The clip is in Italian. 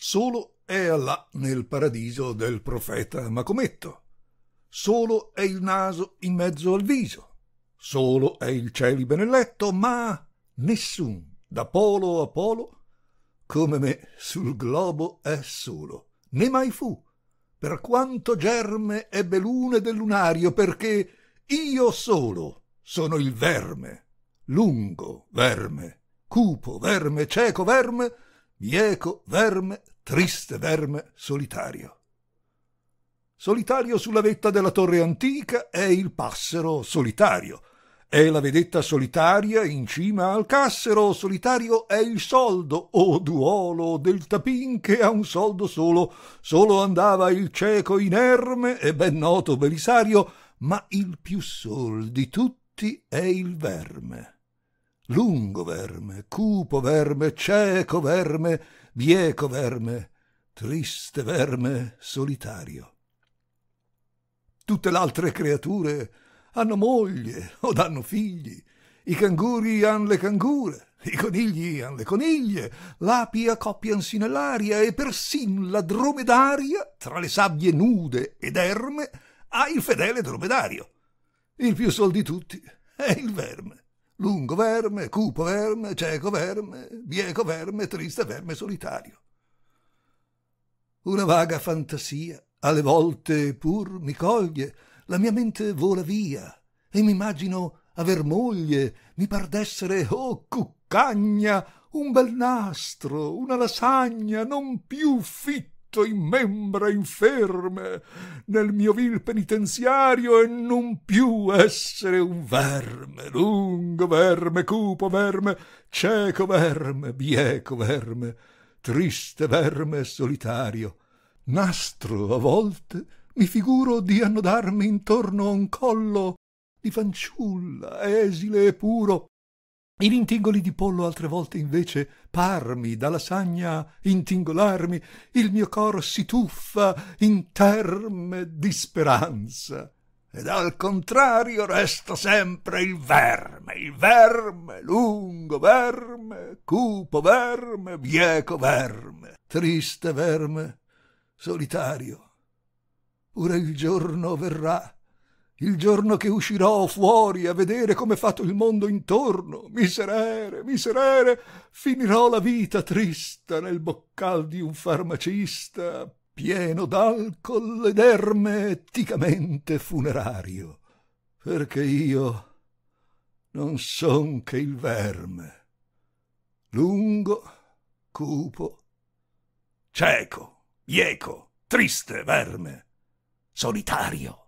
Solo è Allah nel paradiso del profeta Macometto. Solo è il naso in mezzo al viso. Solo è il celibe nel letto, ma nessun, da polo a polo, come me sul globo è solo, né mai fu, per quanto germe ebbe lune del lunario, perché io solo sono il verme, lungo verme, cupo verme, cieco verme, bieco verme, triste verme solitario. Solitario sulla vetta della torre antica è il passero solitario. È la vedetta solitaria in cima al cassero, solitario è il soldo, o duolo del tapin che a un soldo solo, solo andava il cieco inerme e ben noto Belisario, ma il più sol di tutti è il verme lungo verme, cupo verme, cieco verme, bieco verme, triste verme solitario. Tutte l'altre creature hanno moglie o hanno figli, i canguri han le cangure, i conigli han le coniglie, l'api accoppiansi nell'aria e persin la dromedaria, tra le sabbie nude ed erme, ha il fedele dromedario. Il più sol di tutti è il verme lungo verme, cupo verme, cieco verme, bieco verme, triste verme solitario. Una vaga fantasia, alle volte pur mi coglie, la mia mente vola via, e mi immagino aver moglie, mi par d'essere, oh cuccagna, un bel nastro, una lasagna, non più fitta in membra inferme nel mio vil penitenziario e non più essere un verme lungo verme cupo verme cieco verme bieco verme triste verme solitario nastro a volte mi figuro di annodarmi intorno a un collo di fanciulla esile e puro i rintingoli di pollo altre volte invece parmi dalla sagna intingolarmi, il mio cor si tuffa in terme di speranza. Ed al contrario resta sempre il verme, il verme, lungo verme, cupo verme, bieco verme, triste verme, solitario. Ora il giorno verrà il giorno che uscirò fuori a vedere com'è fatto il mondo intorno, miserere, miserere, finirò la vita trista nel boccal di un farmacista pieno d'alcol ed ermeticamente funerario, perché io non son che il verme, lungo, cupo, cieco, bieco, triste verme, solitario.